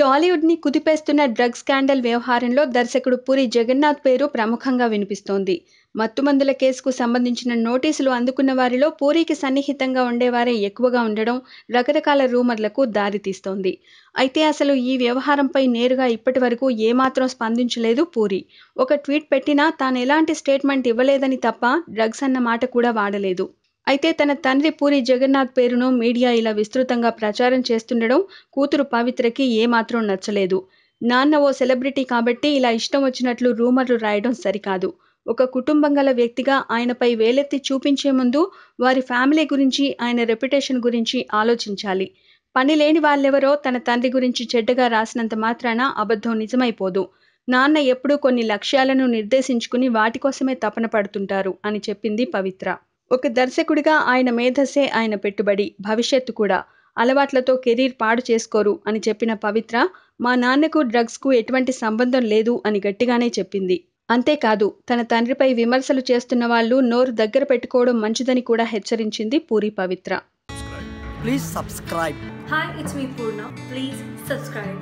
టాలీవుడ్ని కుదిపేస్తున్న drug scandal వ్యవహారంలో దర్శకుడు పూరి జగన్నాథ్ పేరు ప్రముఖంగా వినిపిస్తోంది మత్తుమందుల కేసుకు సంబంధించిన నోటీసులు అందుకున్న వారిలో పూరికి సన్నిహితంగా ఉండేవారే ఎక్కువగా ఉండడం రకరకాల రూమర్లకు దారితీస్తోంది అయితే అసలు ఈ వ్యవహారంపై నేరుగా ఇప్పటి వరకు ఏమాత్రం స్పందించలేదు పూరి ఒక ట్వీట్ పెట్టినా తాను ఎలాంటి స్టేట్మెంట్ ఇవ్వలేదని తప్ప డ్రగ్స్ అన్న మాట కూడా వాడలేదు అయితే తన తండ్రి పూరి జగన్నాథ్ పేరును మీడియా ఇలా విస్తృతంగా ప్రచారం చేస్తుండడం కూతురు పవిత్రకి ఏమాత్రం నచ్చలేదు నాన్న ఓ సెలబ్రిటీ కాబట్టి ఇలా ఇష్టం వచ్చినట్లు రూమర్లు రాయడం సరికాదు ఒక కుటుంబం గల వ్యక్తిగా ఆయనపై వేలెత్తి చూపించే ముందు వారి ఫ్యామిలీ గురించి ఆయన రెప్యుటేషన్ గురించి ఆలోచించాలి పని లేని వాళ్ళెవరో తన తండ్రి గురించి చెడ్డగా రాసినంత మాత్రాన అబద్ధం నిజమైపోదు నాన్న ఎప్పుడూ కొన్ని లక్ష్యాలను నిర్దేశించుకుని వాటి కోసమే తపన పడుతుంటారు అని చెప్పింది పవిత్ర ఒక దర్శకుడిగా ఆయన మేధస్సే ఆయన పెట్టుబడి భవిష్యత్తు కూడా అలవాట్లతో కెరీర్ పాడు చేసుకోరు అని చెప్పిన పవిత్ర మా నాన్నకు డ్రగ్స్కు ఎటువంటి సంబంధం లేదు అని గట్టిగానే చెప్పింది అంతేకాదు తన తండ్రిపై విమర్శలు చేస్తున్న వాళ్ళు నోరు దగ్గర పెట్టుకోవడం మంచిదని కూడా హెచ్చరించింది Puri Pavitra please subscribe hi it's మీ పూర్ణ ప్లీజ్ సబ్స్క్రైబ్